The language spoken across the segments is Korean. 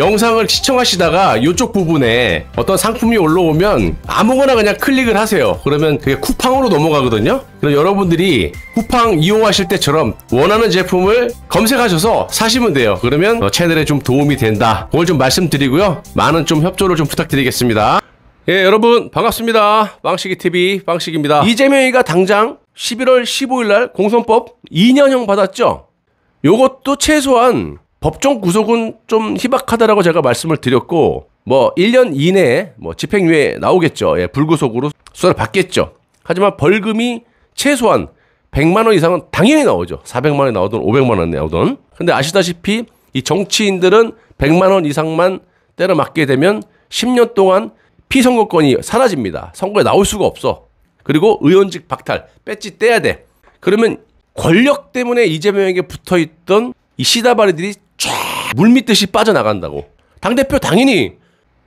영상을 시청하시다가 이쪽 부분에 어떤 상품이 올라오면 아무거나 그냥 클릭을 하세요. 그러면 그게 쿠팡으로 넘어가거든요. 그럼 여러분들이 쿠팡 이용하실 때처럼 원하는 제품을 검색하셔서 사시면 돼요. 그러면 어, 채널에 좀 도움이 된다. 그걸 좀 말씀드리고요. 많은 좀 협조를 좀 부탁드리겠습니다. 예, 여러분 반갑습니다. 빵식이 TV 빵식입니다. 이재명이가 당장 11월 15일 날 공선법 2년형 받았죠? 요것도 최소한 법정 구속은 좀 희박하다라고 제가 말씀을 드렸고 뭐 1년 이내에 뭐 집행유예 나오겠죠. 예, 불구속으로 수사를 받겠죠. 하지만 벌금이 최소한 100만 원 이상은 당연히 나오죠. 400만 원이 나오든 500만 원이 나오든. 근데 아시다시피 이 정치인들은 100만 원 이상만 때려 맞게 되면 10년 동안 피선거권이 사라집니다. 선거에 나올 수가 없어. 그리고 의원직 박탈, 뺏지 떼야 돼. 그러면 권력 때문에 이재명에게 붙어 있던 이 시다바리들이 쫙물 밑듯이 빠져나간다고. 당대표 당연히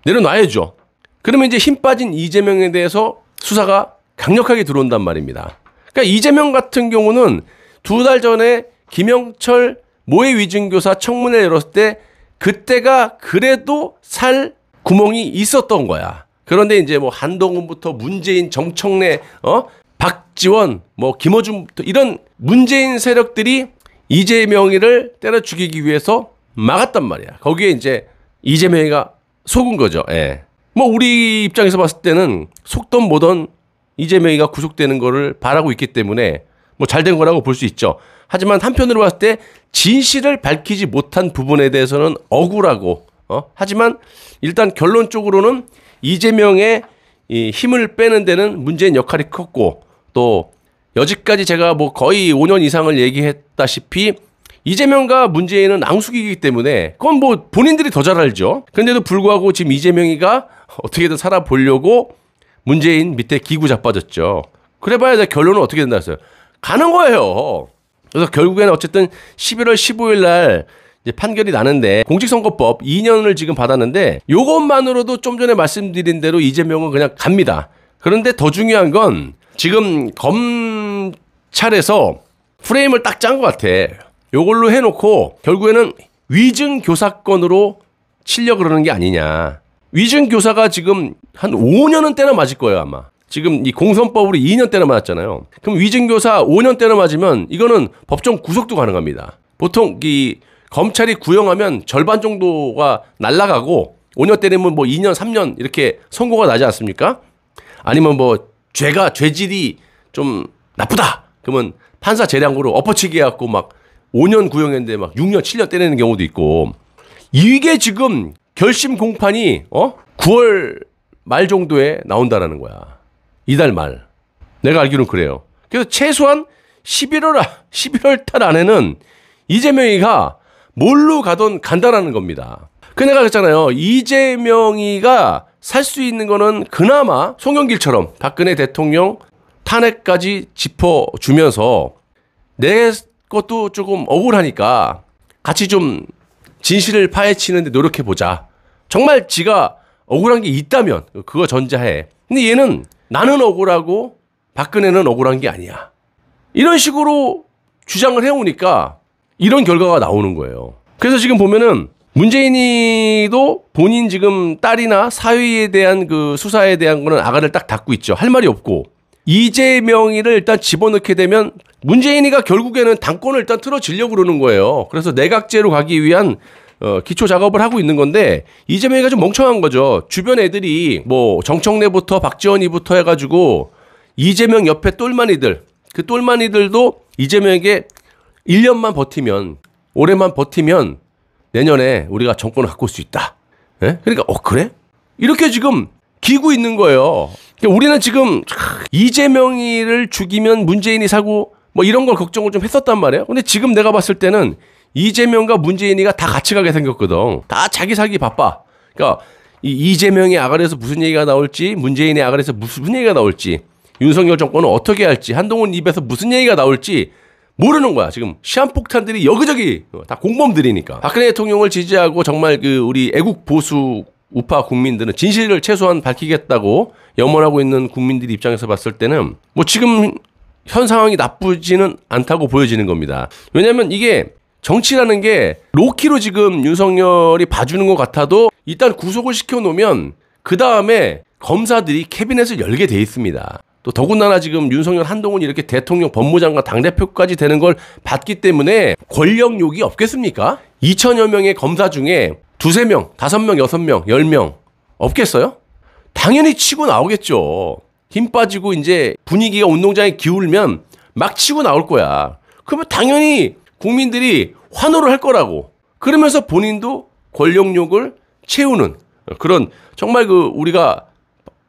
내려놔야죠. 그러면 이제 힘 빠진 이재명에 대해서 수사가 강력하게 들어온단 말입니다. 그러니까 이재명 같은 경우는 두 달 전에 김영철 모해 위증교사 청문회 열었을 때 그때가 그래도 살 구멍이 있었던 거야. 그런데 이제 뭐 한동훈부터 문재인, 정청래, 어? 박지원, 뭐 김어준부터 이런 문재인 세력들이 이재명이를 때려 죽이기 위해서 막았단 말이야. 거기에 이제 이재명이가 속은 거죠. 예. 뭐 우리 입장에서 봤을 때는 속던 뭐던 이재명이가 구속되는 거를 바라고 있기 때문에 뭐 잘 된 거라고 볼 수 있죠. 하지만 한편으로 봤을 때 진실을 밝히지 못한 부분에 대해서는 억울하고 어? 하지만 일단 결론적으로는 이재명의 이 힘을 빼는 데는 문재인 역할이 컸고 또 여지까지 제가 뭐 거의 5년 이상을 얘기했다시피 이재명과 문재인은 앙숙이기 때문에 그건 뭐 본인들이 더 잘 알죠. 그런데도 불구하고 지금 이재명이가 어떻게든 살아보려고 문재인 밑에 기구 자빠졌죠. 그래봐야 결론은 어떻게 된다 했어요. 가는 거예요. 그래서 결국에는 어쨌든 11월 15일 날 이제 판결이 나는데 공직선거법 2년을 지금 받았는데 이것만으로도좀 전에 말씀드린 대로 이재명은 그냥 갑니다. 그런데 더 중요한 건 지금 검 입찰해서 프레임을 딱 짠 것 같아. 요걸로 해놓고 결국에는 위증 교사건으로 치려 그러는 게 아니냐. 위증 교사가 지금 한 5년은 때나 맞을 거예요 아마. 지금 이 공선법으로 2년 때나 맞았잖아요. 그럼 위증 교사 5년 때나 맞으면 이거는 법정 구속도 가능합니다. 보통 이 검찰이 구형하면 절반 정도가 날라가고 5년 때리면 뭐 2년, 3년 이렇게 선고가 나지 않습니까? 아니면 뭐 죄가 죄질이 좀 나쁘다 그러면 판사 재량으로 엎어치기 해갖고 막 5년 구형했는데 막 6년, 7년 때내는 경우도 있고 이게 지금 결심 공판이 어 9월 말 정도에 나온다라는 거야. 이달 말. 내가 알기로는 그래요. 그래서 최소한 11월 11월 아, 달 안에는 이재명이가 뭘로 가던 간다라는 겁니다. 그 내가 그랬잖아요. 이재명이가 살 수 있는 거는 그나마 송영길처럼 박근혜 대통령 탄핵까지 짚어주면서 내 것도 조금 억울하니까 같이 좀 진실을 파헤치는데 노력해보자. 정말 지가 억울한 게 있다면 그거 전자해. 근데 얘는 나는 억울하고 박근혜는 억울한 게 아니야. 이런 식으로 주장을 해오니까 이런 결과가 나오는 거예요. 그래서 지금 보면은 문재인이도 본인 지금 딸이나 사위에 대한 그 수사에 대한 거는 아가를 딱 닫고 있죠. 할 말이 없고. 이재명이를 일단 집어넣게 되면 문재인이가 결국에는 당권을 일단 틀어지려고 그러는 거예요. 그래서 내각제로 가기 위한 어, 기초 작업을 하고 있는 건데 이재명이가 좀 멍청한 거죠. 주변 애들이 뭐 정청래부터 박지원이부터 해가지고 이재명 옆에 똘마니들 그 똘마니들도 이재명에게 1년만 버티면 올해만 버티면 내년에 우리가 정권을 갖고 올 수 있다. 예? 그러니까 어 그래? 이렇게 지금 기고 있는 거예요. 그러니까 우리는 지금 아, 이재명이를 죽이면 문재인이 사고 뭐 이런 걸 걱정을 좀 했었단 말이에요. 근데 지금 내가 봤을 때는 이재명과 문재인이가 다 같이 가게 생겼거든. 다 자기 사기 바빠. 그러니까 이 이재명의 아가리에서 무슨 얘기가 나올지, 문재인의 아가리에서 무슨 얘기가 나올지, 윤석열 정권은 어떻게 할지, 한동훈 입에서 무슨 얘기가 나올지 모르는 거야. 지금 시한폭탄들이 여기저기 다 공범들이니까. 박근혜 대통령을 지지하고 정말 그 우리 애국 보수 우파 국민들은 진실을 최소한 밝히겠다고 염원하고 있는 국민들 입장에서 봤을 때는 뭐 지금 현 상황이 나쁘지는 않다고 보여지는 겁니다. 왜냐면 이게 정치라는 게 로키로 지금 윤석열이 봐주는 것 같아도 일단 구속을 시켜놓으면 그 다음에 검사들이 캐비넷을 열게 돼 있습니다. 또 더군다나 지금 윤석열 한동훈 이렇게 대통령 법무장관 당대표까지 되는 걸 봤기 때문에 권력욕이 없겠습니까? 2천여 명의 검사 중에 두세 명, 다섯 명, 여섯 명, 열 명 없겠어요? 당연히 치고 나오겠죠. 힘 빠지고 이제 분위기가 운동장에 기울면 막 치고 나올 거야. 그러면 당연히 국민들이 환호를 할 거라고. 그러면서 본인도 권력욕을 채우는 그런 정말 그 우리가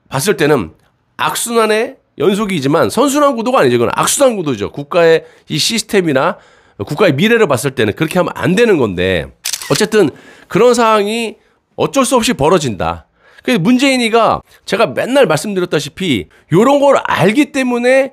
봤을 때는 악순환의 연속이지만 선순환 구도가 아니죠. 그건 악순환 구도죠. 국가의 이 시스템이나 국가의 미래를 봤을 때는 그렇게 하면 안 되는 건데 어쨌든 그런 상황이 어쩔 수 없이 벌어진다. 그래서 문재인이가 제가 맨날 말씀드렸다시피 이런 걸 알기 때문에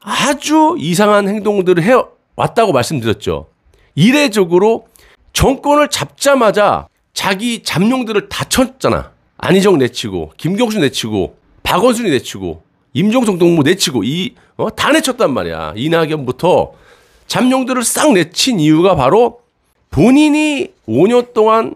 아주 이상한 행동들을 해왔다고 말씀드렸죠. 이례적으로 정권을 잡자마자 자기 잠룡들을다 쳤잖아. 안희정 내치고, 김경수 내치고, 박원순이 내치고, 임종석 동무 내치고, 이, 어? 다 내쳤단 말이야. 이낙연부터 잠룡들을싹 내친 이유가 바로 본인이 5년 동안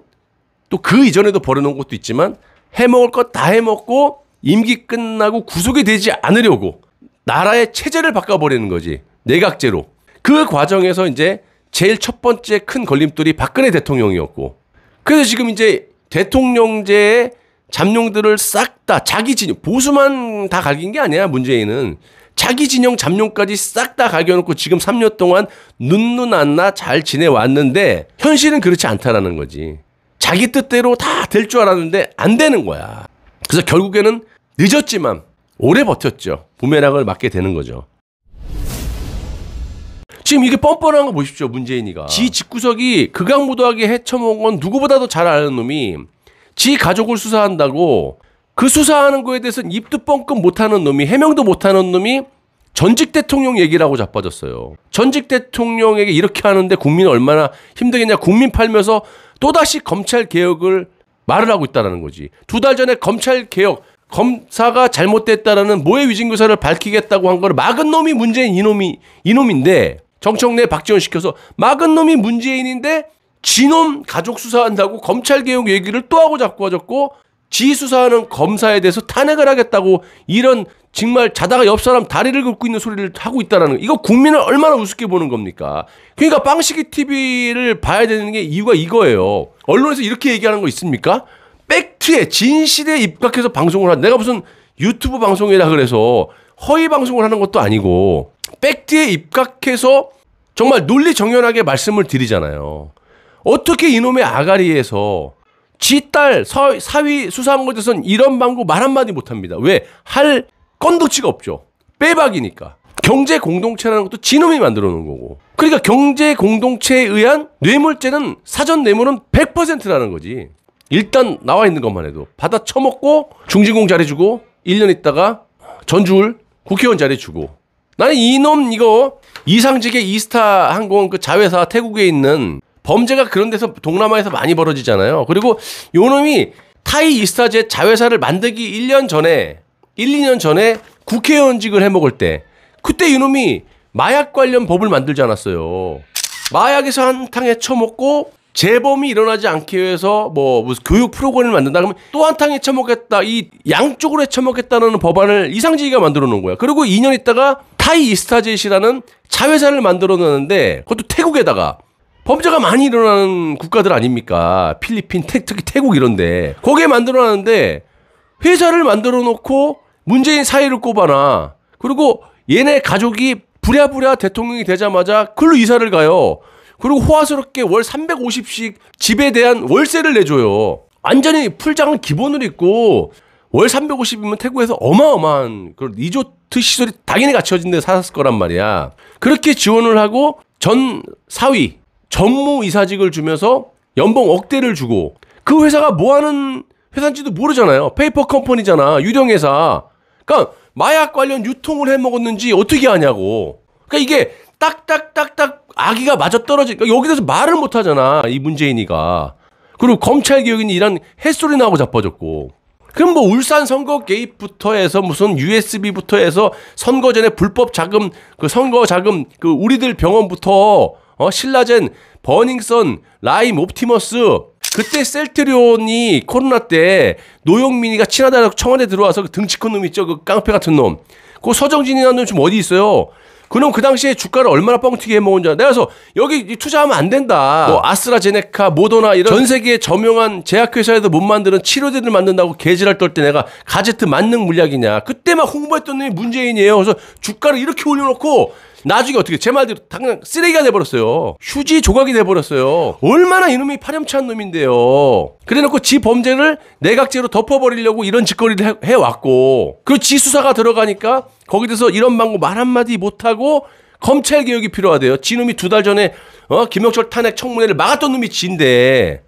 또 그 이전에도 벌어놓은 것도 있지만 해먹을 것 다 해먹고 임기 끝나고 구속이 되지 않으려고 나라의 체제를 바꿔버리는 거지. 내각제로. 그 과정에서 이제 제일 첫 번째 큰 걸림돌이 박근혜 대통령이었고. 그래서 지금 이제 대통령제의 잠룡들을 싹 다 자기 진영, 보수만 다 갈긴 게 아니야, 문재인은. 자기 진영 잡룡까지싹 다 가겨놓고 지금 3년 동안 눈 눈 안나잘 지내왔는데 현실은 그렇지 않다라는 거지. 자기 뜻대로 다 될 줄 알았는데 안 되는 거야. 그래서 결국에는 늦었지만 오래 버텼죠. 부메랑을 맞게 되는 거죠. 지금 이게 뻔뻔한 거 보십시오, 문재인이가. 지 집구석이 극악무도하게 헤쳐먹은 건 누구보다도 잘 아는 놈이 지 가족을 수사한다고 그 수사하는 거에 대해서는 입도 뻥끗 못하는 놈이 해명도 못하는 놈이 전직 대통령 얘기라고 자빠졌어요. 전직 대통령에게 이렇게 하는데 국민 얼마나 힘들겠냐. 국민 팔면서 또다시 검찰 개혁을 말을 하고 있다라는 거지. 두 달 전에 검찰 개혁 검사가 잘못됐다라는 모해 위증 교사를 밝히겠다고 한 걸 막은 놈이 문재인 이놈이 이놈인데 정청래 네, 박지원 시켜서 막은 놈이 문재인인데 진놈 가족 수사한다고 검찰 개혁 얘기를 또 하고 자꾸 하셨고 지수사하는 검사에 대해서 탄핵을 하겠다고 이런 정말 자다가 옆 사람 다리를 긁고 있는 소리를 하고 있다라는 거. 이거 국민을 얼마나 우습게 보는 겁니까? 그러니까 빵식이 TV를 봐야 되는 게 이유가 이거예요. 언론에서 이렇게 얘기하는 거 있습니까? 팩트에 진실에 입각해서 방송을 한 내가 무슨 유튜브 방송이라 그래서 허위 방송을 하는 것도 아니고 팩트에 입각해서 정말 논리 정연하게 말씀을 드리잖아요. 어떻게 이놈의 아가리에서 지딸 사위 수사한거에선 이런 방구 말 한마디 못합니다. 왜? 할 건덕지가 없죠. 빼박이니까. 경제 공동체라는 것도 지놈이 만들어 놓은 거고. 그러니까 경제 공동체에 의한 뇌물죄는 사전 뇌물은 100%라는 거지. 일단 나와 있는 것만 해도 받아 처먹고 중진공 잘해주고 1년 있다가 전주울 국회의원 잘해주고 나는 이놈 이거 이상직의 이스타 항공 그 자회사 태국에 있는 범죄가 그런 데서 동남아에서 많이 벌어지잖아요. 그리고 요놈이 타이 이스타제 자회사를 만들기 1년 전에 1, 2년 전에 국회의원직을 해먹을 때 그때 이놈이 마약 관련 법을 만들지 않았어요. 마약에서 한탕에 처먹고 재범이 일어나지 않기 위해서 뭐 무슨 교육 프로그램을 만든다 그러면 또 한탕에 처먹겠다 이 양쪽으로 처먹겠다는 법안을 이상지기가 만들어 놓은 거야. 그리고 2년 있다가 타이 이스타젯이라는 자회사를 만들어 놓는데 그것도 태국에다가 범죄가 많이 일어나는 국가들 아닙니까? 필리핀, 태, 특히 태국 이런데. 거기에 만들어놨는데 회사를 만들어 놓고 문재인 사이를 꼽아놔. 그리고 얘네 가족이 부랴부랴 대통령이 되자마자 글로 이사를 가요. 그리고 호화스럽게 월 350씩 집에 대한 월세를 내줘요. 완전히 풀장은 기본으로 있고 월 350이면 태국에서 어마어마한 그런 리조트 시설이 당연히 갖춰진 데 살았을 거란 말이야. 그렇게 지원을 하고 전 사위 전무 이사직을 주면서 연봉 억대를 주고 그 회사가 뭐 하는 회사인지도 모르잖아요. 페이퍼 컴퍼니잖아. 유령 회사. 그러니까 마약 관련 유통을 해 먹었는지 어떻게 아냐고. 그러니까 이게 딱딱딱딱 아기가 맞아 떨어지. 그러니까 여기서 말을 못 하잖아. 이 문재인이가. 그리고 검찰 개혁이니이런 햇소리 나고 자빠졌고. 그럼 뭐 울산 선거 개입부터 해서 무슨 USB부터 해서 선거 전에 불법 자금 그 선거 자금 그 우리들 병원부터 어, 신라젠, 버닝썬, 라임, 옵티머스. 그때 셀트리온이 코로나 때 노영민이가 친하다고 청와대 들어와서 그 등치큰 놈 있죠. 그 깡패 같은 놈. 그 서정진이라는 놈 지금 어디 있어요? 그놈 그 당시에 주가를 얼마나 뻥튀기 해먹은 줄 알아. 내가 그래서 여기 투자하면 안 된다. 뭐 아스트라제네카, 모더나 이런 전 세계에 저명한 제약회사에도 못 만드는 치료제를 만든다고 개지랄 떨때 내가 가제트 만능 물약이냐. 그때 막 홍보했던 놈이 문재인이에요. 그래서 주가를 이렇게 올려놓고 나중에 어떻게 제 말대로 당장 쓰레기가 돼버렸어요. 휴지 조각이 돼버렸어요. 얼마나 이놈이 파렴치한 놈인데요. 그래놓고 지 범죄를 내각제로 덮어버리려고 이런 짓거리를 해왔고 그리고 지 수사가 들어가니까 거기서 이런 방법 말 한마디 못하고 검찰 개혁이 필요하대요. 진놈이 두 달 전에 어? 김영철 탄핵 청문회를 막았던 놈이 진데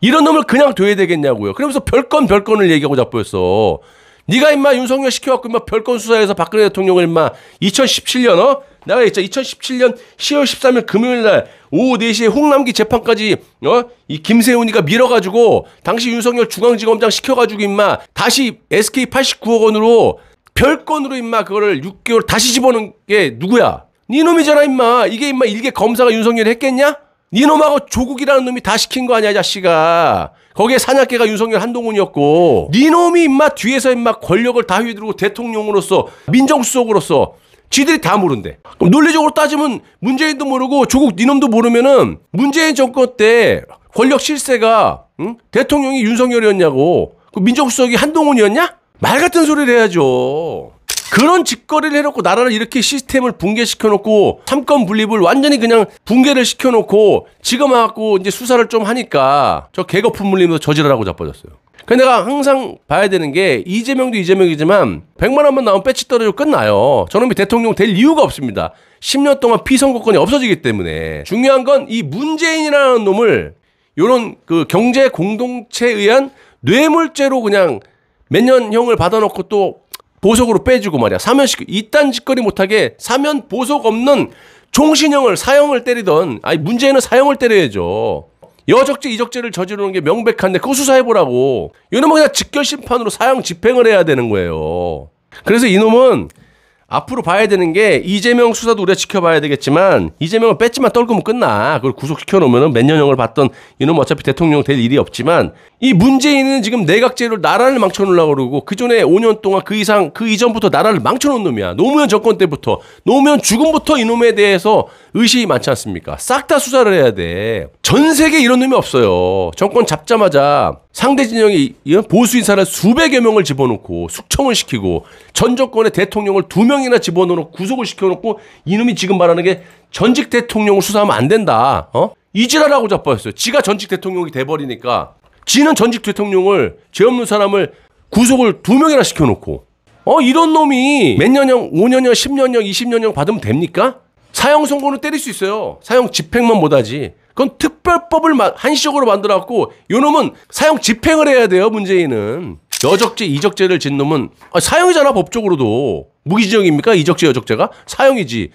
이런 놈을 그냥 둬야 되겠냐고요. 그러면서 별건 별건을 얘기하고 자꾸였어. 네가 임마 윤석열 시켜갖고 임마 별건 수사에서 박근혜 대통령을 임마 2017년 어? 내가 있죠 2017년 10월 13일 금요일 날 오후 4시에 홍남기 재판까지 어? 이 김세훈이가 밀어가지고 당시 윤석열 중앙지검장 시켜가지고 임마 다시 SK 89억 원으로 별건으로 임마 그거를 6개월 다시 집어넣은 게 누구야? 니놈이잖아 임마 이게 임마 일개 검사가 윤석열이 했겠냐? 니놈하고 조국이라는 놈이 다 시킨 거 아니야 자식아 거기에 사냥개가 윤석열 한동훈이었고 니놈이 임마 뒤에서 임마 권력을 다 휘두르고 대통령으로서 민정수석으로서 지들이 다 모른대. 그럼 논리적으로 따지면 문재인도 모르고 조국 니놈도 모르면은 문재인 정권 때 권력 실세가 응? 대통령이 윤석열이었냐고 그 민정수석이 한동훈이었냐? 말 같은 소리를 해야죠. 그런 짓거리를 해놓고 나라를 이렇게 시스템을 붕괴시켜놓고 삼권 분립을 완전히 그냥 붕괴를 시켜놓고 지금 와갖고 이제 수사를 좀 하니까 저 개거품 물리면서 저지랄라고 자빠졌어요. 그 내가 항상 봐야 되는 게 이재명도 이재명이지만 100만 원만 나오면 배치 떨어져 끝나요. 저놈이 대통령 될 이유가 없습니다. 10년 동안 피선거권이 없어지기 때문에 중요한 건 이 문재인이라는 놈을 요런 그 경제 공동체에 의한 뇌물죄로 그냥 몇 년형을 받아놓고 또 보석으로 빼주고 말이야. 사면식 이딴 짓거리 못하게 사면 보석 없는 종신형을 사형을 때리던 아니 문재인은 사형을 때려야죠. 여적죄 이적죄를 저지르는 게 명백한데 그거 수사해보라고. 이놈은 그냥 직결 심판으로 사형 집행을 해야 되는 거예요. 그래서 이놈은 앞으로 봐야 되는 게 이재명 수사도 우리가 지켜봐야 되겠지만 이재명은 뺐지만 떨구면 끝나. 그걸 구속시켜놓으면 몇 년형을 받던 이놈 어차피 대통령 될 일이 없지만 이 문재인은 지금 내각제로 나라를 망쳐놓으려고 그러고 그 전에 5년 동안 그 이상 그 이전부터 나라를 망쳐놓은 놈이야. 노무현 정권 때부터 노무현 죽음부터 이놈에 대해서 의식이 많지 않습니까? 싹 다 수사를 해야 돼. 전 세계 이런 놈이 없어요. 정권 잡자마자 상대 진영이 보수 인사를 수백여 명을 집어넣고 숙청을 시키고 전 정권의 대통령을 두 명이나 집어넣어 구속을 시켜놓고 이놈이 지금 말하는 게 전직 대통령을 수사하면 안 된다. 어? 이지랄하고 자빠졌어요. 지가 전직 대통령이 돼버리니까 지는 전직 대통령을 죄 없는 사람을 구속을 두 명이나 시켜놓고 어 이런 놈이 몇 년형 5년형 10년형 20년형 받으면 됩니까? 사형 선고는 때릴 수 있어요. 사형 집행만 못하지. 그건 특별법을 한시적으로 만들어갖고 요놈은 사형 집행을 해야 돼요 문재인은. 여적죄 이적죄를 짓 놈은 아, 사형이잖아 법적으로도. 무기징역입니까? 이적죄 여적죄가? 사형이지.